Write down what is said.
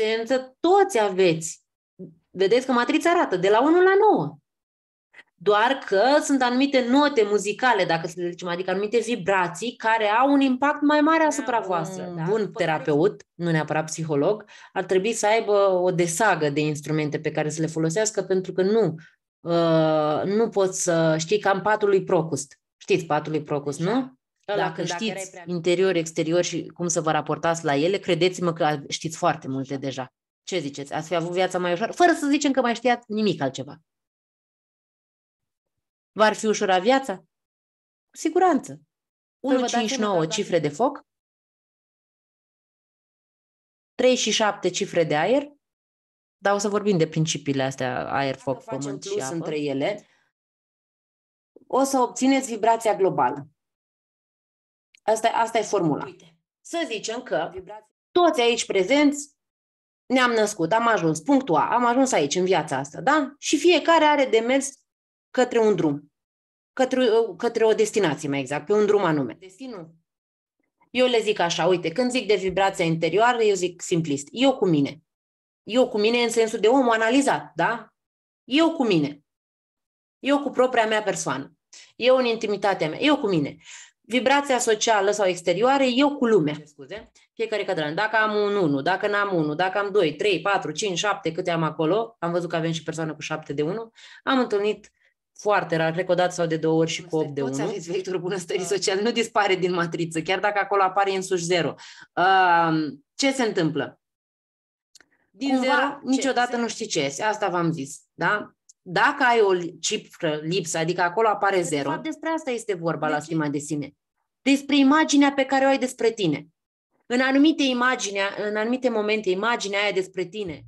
esență, toți aveți. Vedeți că matrița arată de la 1 la 9. Doar că sunt anumite note muzicale, dacă să le zicem, adică anumite vibrații care au un impact mai mare asupra ah, voastră. da? bun terapeut, nu neapărat psiholog, ar trebui să aibă o desagă de instrumente pe care să le folosească, pentru că nu, uh, nu poți să știi cam patul lui Procust. Știți patul lui Procust, da. nu? Da, dacă știți prea... interior, exterior și cum să vă raportați la ele, credeți-mă că știți foarte multe deja. Ce ziceți? Ați fi avut viața mai ușoară? Fără să zicem că mai știați nimic altceva. V-ar fi ușura viața? Cu siguranță. 159 păi cifre de foc, 3 și 7 cifre de aer, dar o să vorbim de principiile astea, aer, foc, pământ și apă. între ele, o să obțineți vibrația globală. Asta, asta e formula. Uite, să zicem că toți aici prezenți ne-am născut, am ajuns, Punctua, am ajuns aici în viața asta, da? Și fiecare are de mers către un drum, către, către o destinație mai exact, pe un drum anume. Destinul eu le zic așa, uite, când zic de vibrația interioară, eu zic simplist, eu cu mine. Eu cu mine în sensul de om analizat, da? Eu cu mine. Eu cu propria mea persoană. Eu în intimitatea mea. Eu cu mine vibrația socială sau exterioară, eu cu lumea. Scuze, fiecare cadran. Dacă am un 1, dacă n-am 1, dacă am 2, 3, 4, 5, 7, câte am acolo, am văzut că avem și persoană cu 7 de 1, am întâlnit foarte rar, cred că o dată sau de două ori și cu 8 de 1. Poți aveți vectorul bunăstării ah. social, nu dispare din matriță, chiar dacă acolo apare în sus 0. Uh, ce se întâmplă? Din Cumva, zero, niciodată ce? nu știi ce este. Asta v-am zis, da? Dacă ai o cifră lipsă, adică acolo apare de zero, fapt, despre asta este vorba de la stima de sine. Despre imaginea pe care o ai despre tine. În anumite imagine, în anumite momente, imaginea aia despre tine